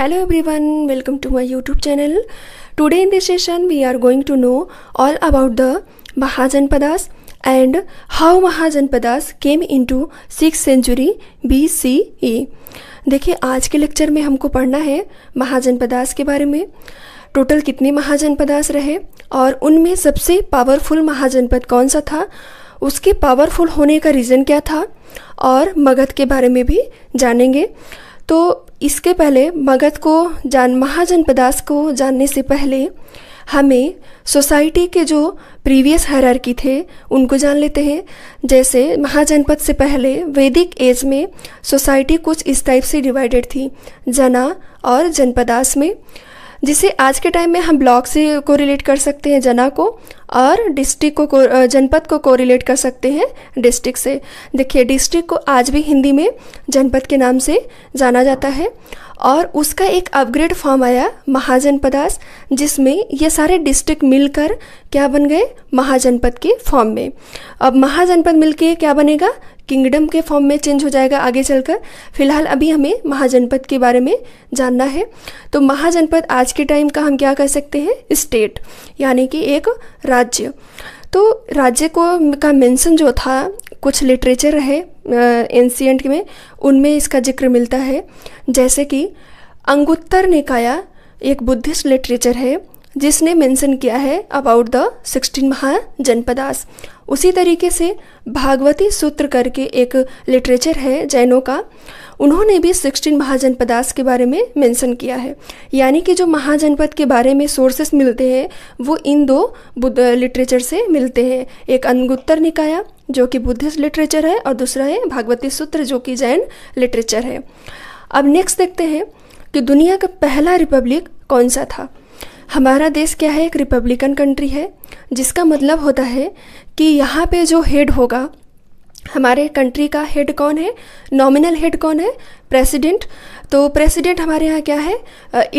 hello everyone welcome to my YouTube channel today in this session we are going to know all about the Mahajanapadas and how Mahajanapadas came in to six century B C BCE देखिए आज के lecture में हमको पढ़ना है महाजनपदास के बारे में टोटल कितने महाजनपदास रहे और उनमें सबसे पावरफुल महाजनपद कौन सा था उसके पावरफुल होने का रीज़न क्या था और मगध के बारे में भी जानेंगे तो इसके पहले मगध को जान महाजनपदास को जानने से पहले हमें सोसाइटी के जो प्रीवियस हरारकी थे उनको जान लेते हैं जैसे महाजनपद से पहले वैदिक एज में सोसाइटी कुछ इस टाइप से डिवाइडेड थी जना और जनपदास में जिसे आज के टाइम में हम ब्लॉक से कोरिलेट कर सकते हैं जना को और डिस्ट्रिक्ट को जनपद को कोरिलेट कर सकते हैं डिस्ट्रिक्ट से देखिए डिस्ट्रिक्ट को आज भी हिंदी में जनपद के नाम से जाना जाता है और उसका एक अपग्रेड फॉर्म आया महाजनपदास जिसमें ये सारे डिस्ट्रिक्ट मिलकर क्या बन गए महाजनपद के फॉर्म में अब महाजनपद मिलके क्या बनेगा किंगडम के फॉर्म में चेंज हो जाएगा आगे चलकर फिलहाल अभी हमें महाजनपद के बारे में जानना है तो महाजनपद आज के टाइम का हम क्या कर सकते हैं स्टेट यानी कि एक राज्य तो राज्य को का मेंशन जो था कुछ लिटरेचर रहे एंसियंट में उनमें इसका जिक्र मिलता है जैसे कि अंगुत्तर निकाया एक बुद्धिस्ट लिटरेचर है जिसने मेंशन किया है अबाउट द सिक्सटीन महाजनपदास उसी तरीके से भागवती सूत्र करके एक लिटरेचर है जैनों का उन्होंने भी सिक्सटीन महाजनपदास के बारे में मेंशन किया है यानी कि जो महाजनपद के बारे में सोर्सेस मिलते हैं वो इन दो बुद्ध लिटरेचर से मिलते हैं एक अंगुत्तर निकाया जो कि बुद्धिस्ट लिटरेचर है और दूसरा है भागवती सूत्र जो कि जैन लिटरेचर है अब नेक्स्ट देखते हैं कि दुनिया का पहला रिपब्लिक कौन सा था हमारा देश क्या है एक रिपब्लिकन कंट्री है जिसका मतलब होता है कि यहाँ पे जो हेड होगा हमारे कंट्री का हेड कौन है नॉमिनल हेड कौन है प्रेसिडेंट तो प्रेसिडेंट हमारे यहाँ क्या है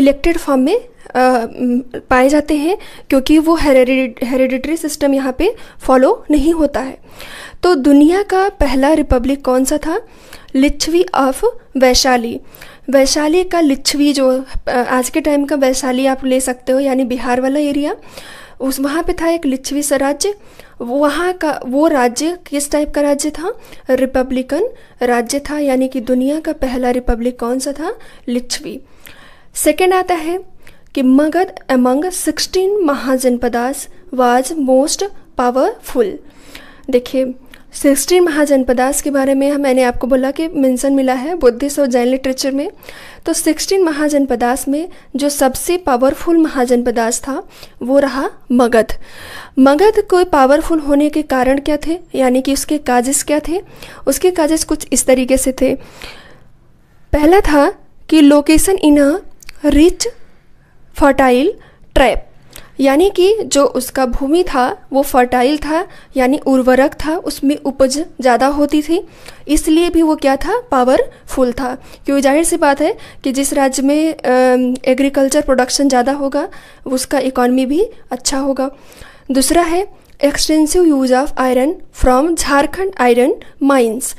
इलेक्टेड फॉर्म में पाए जाते हैं क्योंकि वो हेरिडिटरी सिस्टम यहाँ पे फॉलो नहीं होता है तो दुनिया का पहला रिपब्लिक कौन सा था लिच्छवी ऑफ वैशाली वैशाली का लिच्छवी जो आज के टाइम का वैशाली आप ले सकते हो यानी बिहार वाला एरिया उस वहाँ पे था एक लिच्छवी स्वराज्य वहाँ का वो राज्य किस टाइप का राज्य था रिपब्लिकन राज्य था यानी कि दुनिया का पहला रिपब्लिक कौन सा था लिच्छवी सेकेंड आता है कि Magadha among sixteen mahajanapadas was most powerful देखिए सिक्सटीन महाजनपदास के बारे में मैंने आपको बोला कि मेंशन मिला है बुद्धिस्ट और जैन लिटरेचर में तो सिक्सटीन महाजनपदास में जो सबसे पावरफुल महाजनपदास था वो रहा मगध मगध कोई पावरफुल होने के कारण क्या थे यानी कि उसके काजेस क्या थे उसके काजेस कुछ इस तरीके से थे पहला था कि location in a rich fertile tract यानी कि जो उसका भूमि था वो फर्टाइल था यानी उर्वरक था उसमें उपज ज़्यादा होती थी इसलिए भी वो क्या था पावरफुल था क्योंकि जाहिर सी बात है कि जिस राज्य में एग्रीकल्चर प्रोडक्शन ज़्यादा होगा उसका इकॉनमी भी अच्छा होगा दूसरा है extensive use of iron from Jharkhand iron mines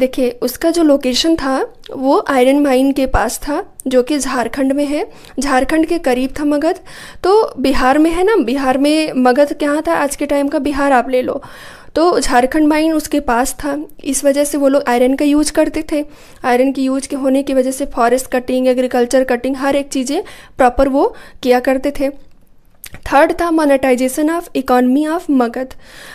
देखिए उसका जो लोकेशन था वो आयरन माइन के पास था जो कि झारखंड में है झारखंड के करीब था मगध तो बिहार में है ना बिहार में मगध क्या था आज के टाइम का बिहार आप ले लो तो झारखंड माइन उसके पास था इस वजह से वो लोग आयरन का यूज करते थे आयरन की यूज के होने की वजह से फॉरेस्ट कटिंग एग्रीकल्चर कटिंग हर एक चीज़ें प्रॉपर वो किया करते थे थर्ड था monetisation of economy of Magadha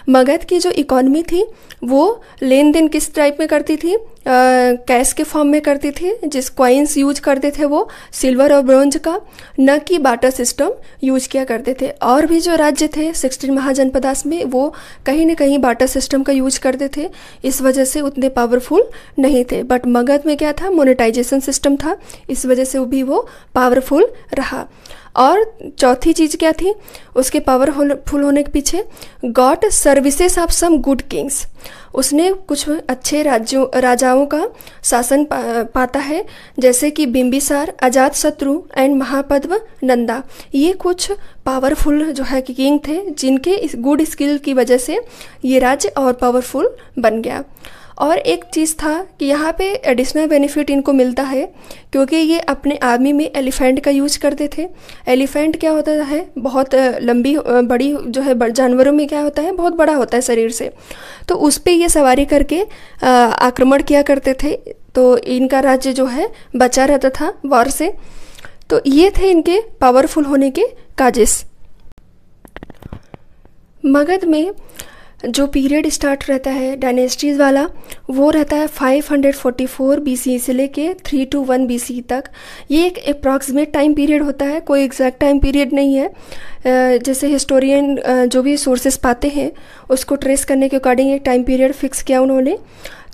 Magadha की जो इकोनॉमी थी वो लेन देन किस टाइप में करती थी कैश के फॉर्म में करती थी जिस क्वाइंस यूज करते थे वो सिल्वर और ब्रॉन्ज का न कि बाटर सिस्टम यूज किया करते थे और भी जो राज्य थे सिक्सटीन महाजनपदास में वो कहीं ना कहीं बाटर सिस्टम का यूज करते थे इस वजह से उतने पावरफुल नहीं थे बट मगध में क्या था मोनेटाइजेशन सिस्टम था इस वजह से भी वो पावरफुल रहा और चौथी चीज क्या थी उसके पावरफुल होने के पीछे good services of some good kings उसने कुछ अच्छे राज्यों राजाओं का शासन पा, पाता है जैसे कि बिम्बिसार अजात शत्रु एंड महापद्म नंदा ये कुछ पावरफुल जो है कि किंग थे जिनके इस गुड स्किल की वजह से ये राज्य और पावरफुल बन गया और एक चीज़ था कि यहाँ पे एडिशनल बेनिफिट इनको मिलता है क्योंकि ये अपने आर्मी में एलिफेंट का यूज करते थे एलिफेंट क्या होता है बहुत लंबी बड़ी जो है जानवरों में क्या होता है बहुत बड़ा होता है शरीर से तो उस पर ये सवारी करके आक्रमण किया करते थे तो इनका राज्य जो है बचा रहता था वॉर से तो ये थे इनके पावरफुल होने के काजेस मगध में जो पीरियड स्टार्ट रहता है डायनेस्टीज़ वाला वो रहता है 544 बीसी से लेके 321 बीसी तक ये एक अप्रॉक्सीमेट टाइम पीरियड होता है कोई एग्जैक्ट टाइम पीरियड नहीं है जैसे हिस्टोरियन जो भी सोर्सेस पाते हैं उसको ट्रेस करने के अकॉर्डिंग एक टाइम पीरियड फिक्स किया उन्होंने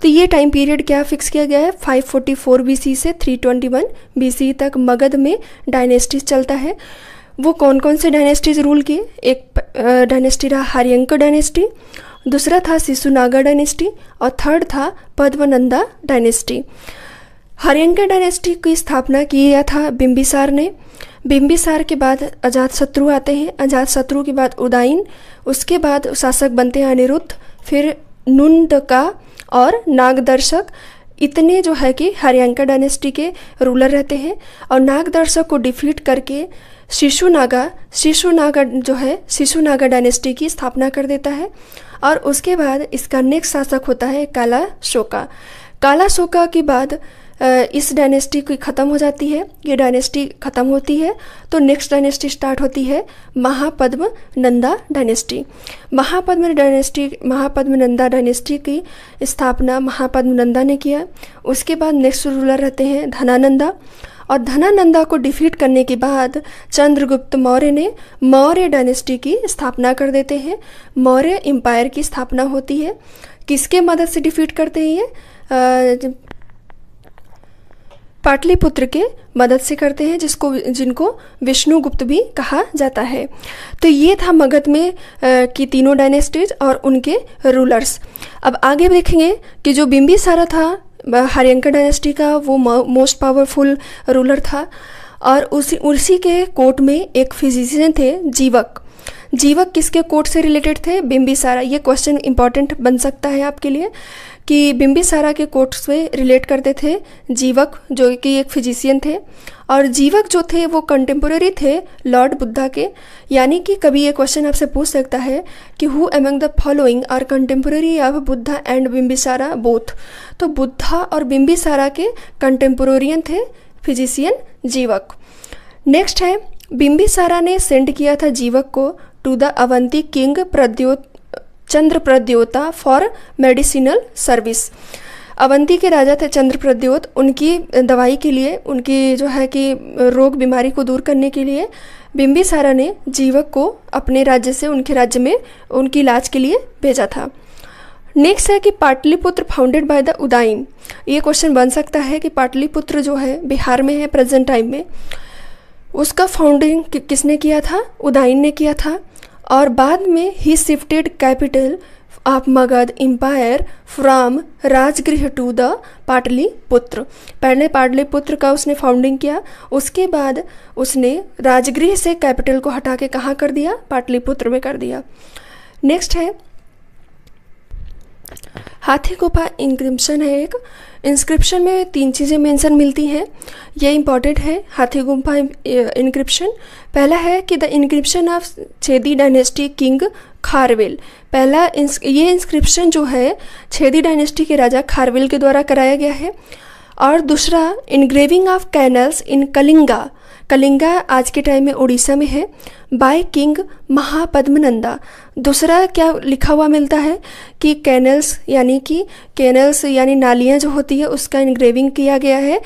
तो ये टाइम पीरियड क्या फिक्स किया गया है 544 बीसी से 321 बीसी तक मगध में डायनेस्टीज चलता है वो कौन कौन से डायनेस्टीज़ रूल किए एक डायनेस्टी रहा हरियंक डायनेस्टी दूसरा था शिशुनागा डायनेस्टी और थर्ड था पद्मनंदा डायनेस्टी हरियंका डायनेस्टी की स्थापना किया था बिम्बिसार ने बिम्बिसार के बाद अजात शत्रु आते हैं अजात शत्रु के बाद उदाइन उसके बाद शासक बनते हैं अनिरुद्ध फिर नुंद का और नागदर्शक इतने जो है कि हरियंका डायनेस्टी के रूलर रहते हैं और नाग दर्शक को डिफीट करके शिशु नागा शिशु नागा जो है शिशु नागा डायनेस्टी की स्थापना कर देता है और उसके बाद इसका नेक्स्ट शासक होता है काला शोका काला शोका के बाद इस डायनेस्टी की ख़त्म हो जाती है ये डायनेस्टी ख़त्म होती है तो नेक्स्ट डायनेस्टी स्टार्ट होती है Mahapadma Nanda dynasty Mahapadma dynasty Mahapadma Nanda dynasty की स्थापना महापद्म नंदा ने किया उसके बाद नेक्स्ट रूलर रहते हैं धनानंदा और धनानंदा को डिफीट करने के बाद चंद्रगुप्त मौर्य ने मौर्य डायनेस्टी की स्थापना कर देते हैं मौर्य एम्पायर की स्थापना होती है किसके मदद से डिफीट करते हैं ये पाटलिपुत्र के मदद से करते हैं जिसको जिनको विष्णुगुप्त भी कहा जाता है तो ये था मगध में आ, की तीनों डायनेस्टीज और उनके रूलर्स अब आगे देखेंगे कि जो बिम्बिसारा था हरियंका डायनेस्टी का वो मोस्ट पावरफुल रूलर था और उसी उसी के कोर्ट में एक फिजिशियन थे जीवक जीवक किसके कोर्ट से रिलेटेड थे बिम्बिसारा ये क्वेश्चन इंपॉर्टेंट बन सकता है आपके लिए कि बिम्बिसारा के कोट से रिलेट करते थे जीवक जो कि एक फिजिशियन थे और जीवक जो थे वो कंटेम्प्रेरी थे लॉर्ड बुद्धा के यानी कि कभी ये क्वेश्चन आपसे पूछ सकता है कि who among the following are contemporary of Buddha and Bimbisara both तो बुद्धा और बिम्बिसारा के कंटेम्पोरियन थे फिजिशियन जीवक नेक्स्ट है बिम्बिसारा ने सेंड किया था जीवक को to the Avanti king Pradyot Chandra Pradyota for medicinal service Avanti के राजा थे चंद्र प्रद्योत उनकी दवाई के लिए उनकी जो है कि रोग बीमारी को दूर करने के लिए बिम्बिसारा ने जीवक को अपने राज्य से उनके राज्य में उनकी इलाज के लिए भेजा था नेक्स्ट है कि Pataliputra founded by the Udayin ये क्वेश्चन बन सकता है कि पाटलिपुत्र जो है बिहार में है प्रेजेंट टाइम में उसका फाउंडिंग कि किसने किया था उदाइन ने किया था और बाद में ही shifted capital of Magadha empire from Rajgriha to the Pataliputra पहले पाटलिपुत्र का उसने फाउंडिंग किया उसके बाद उसने राजगृह से कैपिटल को हटा के कहाँ कर दिया पाटलिपुत्र में कर दिया नेक्स्ट है हाथी गुफा इंक्रिप्शन है एक इंस्क्रिप्शन में तीन चीज़ें मेंशन मिलती हैं ये इम्पॉर्टेंट है हाथी गुफा इंक्रिप्शन पहला है कि the inscription of Chedi dynasty king Kharavela पहला इंस, ये इंस्क्रिप्शन जो है छेदी डायनेस्टी के राजा खारवेल के द्वारा कराया गया है और दूसरा engraving of canals in Kalinga Kalinga आज के टाइम में उड़ीसा में है बाय किंग महापद्मनंदा दूसरा क्या लिखा हुआ मिलता है कि कैनल्स यानी कि कैनल्स यानी नालियाँ जो होती है उसका इनग्रेविंग किया गया है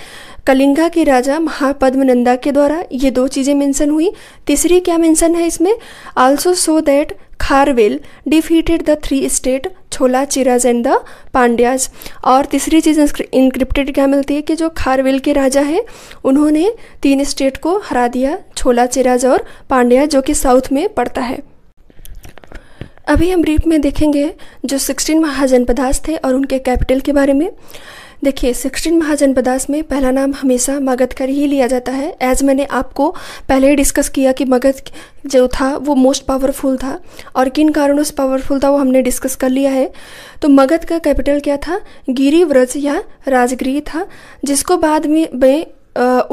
कलिंगा के राजा महापद्मनंदा के द्वारा ये दो चीज़ें मेंशन हुई तीसरी क्या मेंशन है इसमें also so that Kharavela defeated the three state Chola Cheras and the Pandyas और तीसरी चीज़ इंक्रिप्टेड क्या मिलती है कि जो खारवेल के राजा हैं उन्होंने तीन स्टेट को हरा दिया छोला चिराज और पांड्या जो कि साउथ में पड़ता है अभी हम ब्रीफ में देखेंगे जो सिक्सटीन महाजनपदास थे और उनके कैपिटल के बारे में देखिए सिक्सटीन महाजनपदास में पहला नाम हमेशा मगध कर ही लिया जाता है एज मैंने आपको पहले ही डिस्कस किया कि मगध जो था वो मोस्ट पावरफुल था और किन कारणों से पावरफुल था वो हमने डिस्कस कर लिया है तो मगध का कैपिटल क्या था गिरिव्रज या राजगिरी था जिसको बाद में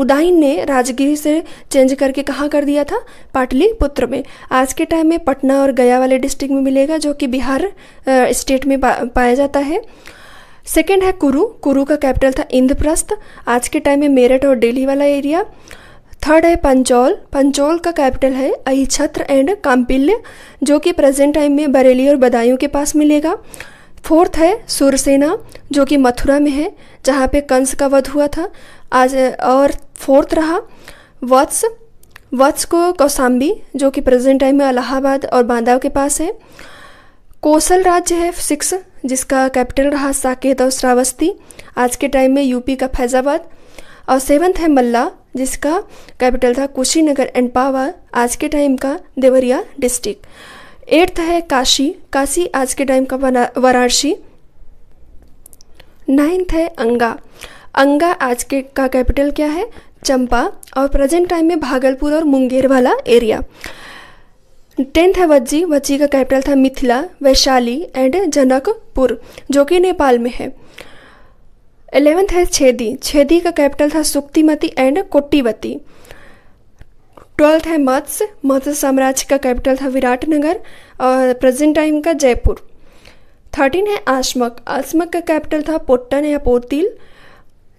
उदाइन ने राजगिरी से चेंज करके कहाँ कर दिया था पाटलिपुत्र में आज के टाइम में पटना और गया वाले डिस्ट्रिक्ट में मिलेगा जो कि बिहार स्टेट में पाया जाता है सेकेंड है कुरु कुरु का कैपिटल था इंद्रप्रस्थ आज के टाइम में मेरठ और दिल्ली वाला एरिया थर्ड है पंचौल पंचौल का कैपिटल है अहिछत्र एंड काम्पिल्य जो कि प्रेजेंट टाइम में बरेली और बदायूं के पास मिलेगा फोर्थ है सुरसेना जो कि मथुरा में है जहाँ पे कंस का वध हुआ था आज और फोर्थ रहा वत्स वत्स को कौसाम्बी जो कि प्रेजेंट टाइम में अलाहाबाद और बांदा के पास है कोसल राज्य है सिक्स जिसका कैपिटल रहा साकेत और श्रावस्ती आज के टाइम में यूपी का फैज़ाबाद और सेवन्थ है मल्ला जिसका कैपिटल था कुशीनगर एंड पावा आज के टाइम का देवरिया डिस्ट्रिक्ट एट्थ है काशी काशी आज के टाइम का वाराणसी नाइन्थ है अंगा अंगा आज के का कैपिटल क्या है चंपा और प्रेजेंट टाइम में भागलपुर और मुंगेर वाला एरिया टेंथ है वज्जी वज्जी का कैपिटल था मिथिला वैशाली एंड जनकपुर जो कि नेपाल में है एलेवेंथ है छेदी छेदी का कैपिटल था सुक्तिमती एंड कोट्टीवती ट्वेल्थ है मत्स्य मत्स्य साम्राज्य का कैपिटल था विराटनगर और प्रेजेंट टाइम का जयपुर थर्टीन है आश्मक आश्मक का कैपिटल था पोट्टन या पोतिल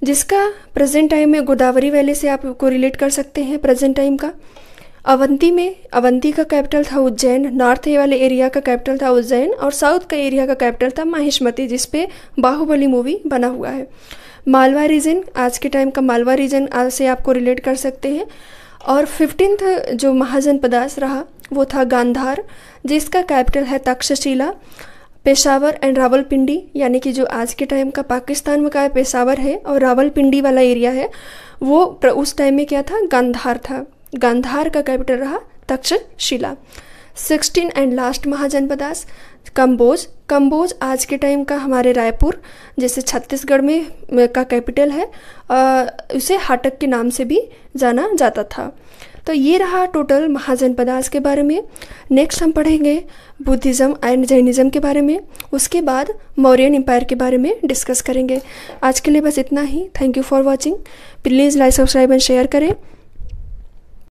जिसका प्रेजेंट टाइम में गोदावरी वैली से आप को रिलेट कर सकते हैं प्रेजेंट टाइम का अवंती में अवंती का कैपिटल था उज्जैन नॉर्थ ए वाले एरिया का कैपिटल था उज्जैन और साउथ का एरिया का कैपिटल था माहिशमती जिसपे बाहुबली मूवी बना हुआ है मालवा रीजन आज के टाइम का मालवा रीजन आज से आपको रिलेट कर सकते हैं और फिफ्टींथ जो महाजन पदास रहा वो था गांधार जिसका कैपिटल है तक्षशिला पेशावर एंड रावलपिंडी यानी कि जो आज के टाइम का पाकिस्तान में का पेशावर है और रावलपिंडी वाला एरिया है वो उस टाइम में क्या था गांधार था गंधार का कैपिटल रहा Takshashila sixteen and last mahajanapadas Kamboja Kamboja आज के टाइम का हमारे रायपुर जैसे छत्तीसगढ़ में का कैपिटल है उसे हाटक के नाम से भी जाना जाता था तो ये रहा टोटल महाजनपदास के बारे में नेक्स्ट हम पढ़ेंगे बुद्धिज़्म एंड जैनिज़्म के बारे में उसके बाद मौर्यन एम्पायर के बारे में डिस्कस करेंगे आज के लिए बस इतना ही thank you for watching please like subscribe and share करें